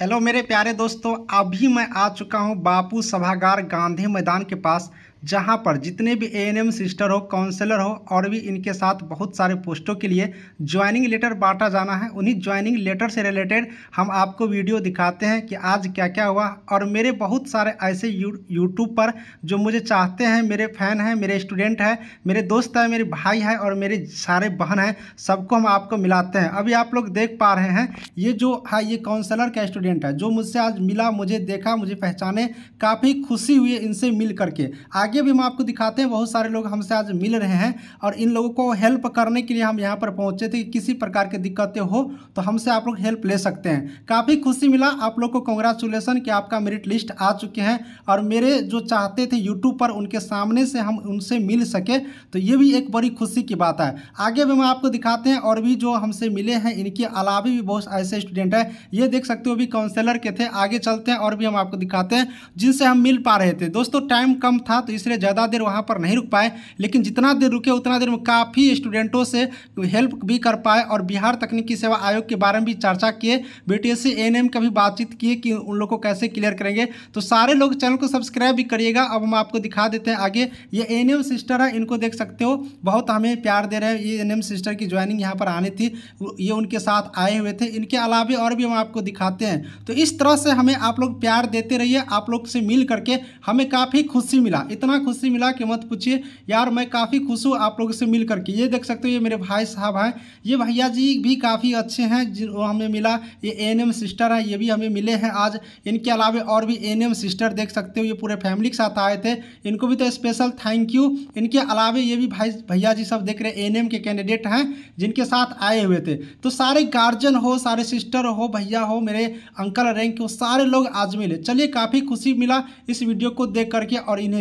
hello मेरे प्यारे दोस्तों अभी मैं आ चुका हूं बापू सभागार गांधी मैदान के पास जहां पर जितने भी एएनएम सिस्टर हो काउंसलर हो और भी इनके साथ बहुत सारे पोस्टों के लिए ज्वाइनिंग लेटर बांटा जाना है उन्हीं ज्वाइनिंग लेटर से रिलेटेड हम आपको वीडियो दिखाते हैं कि आज क्या क्या हुआ और मेरे बहुत सारे ऐसे यू यूट्यूब पर जो मुझे चाहते हैं मेरे फैन हैं मेरे स्टूडेंट हैं मेरे दोस्त हैं मेरे भाई हैं और मेरे सारे बहन हैं सबको हम आपको मिलाते हैं अभी आप लोग देख पा रहे हैं ये जो है ये काउंसलर का स्टूडेंट है जो मुझसे आज मिला मुझे देखा मुझे पहचाने काफ़ी खुशी हुई इनसे मिल करके आगे आगे भी हम आपको दिखाते हैं बहुत सारे लोग हमसे आज मिल रहे हैं और इन लोगों को हेल्प करने के लिए हम यहाँ पर पहुँचे थे कि किसी प्रकार की दिक्कतें हो तो हमसे आप लोग हेल्प ले सकते हैं काफ़ी खुशी मिला आप लोग को कॉन्ग्रेचुलेसन कि आपका मेरिट लिस्ट आ चुके हैं और मेरे जो चाहते थे यूट्यूब पर उनके सामने से हम उनसे मिल सके तो ये भी एक बड़ी खुशी की बात है आगे भी हम आपको दिखाते हैं और भी जो हमसे मिले हैं इनके अलावा भी बहुत ऐसे स्टूडेंट हैं ये देख सकते हो भी काउंसलर के थे आगे चलते हैं और भी हम आपको दिखाते हैं जिनसे हम मिल पा रहे थे दोस्तों टाइम कम था तो इस इसलिए ज़्यादा देर वहाँ पर नहीं रुक पाए लेकिन जितना देर रुके उतना देर में काफ़ी स्टूडेंटों से हेल्प भी कर पाए और बिहार तकनीकी सेवा आयोग के बारे में भी चर्चा किए बी टी का भी बातचीत किए कि उन लोग को कैसे क्लियर करेंगे तो सारे लोग चैनल को सब्सक्राइब भी करिएगा अब हम आपको दिखा देते हैं आगे ये एन सिस्टर है इनको देख सकते हो बहुत हमें प्यार दे रहे हैं ये एन सिस्टर की ज्वाइनिंग यहाँ पर आनी थी ये उनके साथ आए हुए थे इनके अलावा और भी हम आपको दिखाते हैं तो इस तरह से हमें आप लोग प्यार देते रहिए आप लोग से मिल करके हमें काफ़ी खुशी मिला इतना इतना खुशी मिला कि मत पूछिए यार मैं काफ़ी खुश हूँ आप लोगों से मिल करके ये देख सकते हो ये मेरे भाई साहब हैं ये भैया जी भी काफ़ी अच्छे हैं जो हमें मिला ये एन सिस्टर है ये भी हमें मिले हैं आज इनके अलावा और भी एन सिस्टर देख सकते हो ये पूरे फैमिली के साथ आए थे इनको भी तो स्पेशल थैंक यू इनके अलावा ये भी भाई भैया जी सब देख रहे एन के कैंडिडेट हैं जिनके साथ आए हुए थे तो सारे गार्जियन हो सारे सिस्टर हो भैया हो मेरे अंकल रैंक हो सारे लोग आज मिले चलिए काफ़ी खुशी मिला इस वीडियो को देख करके और इन्हें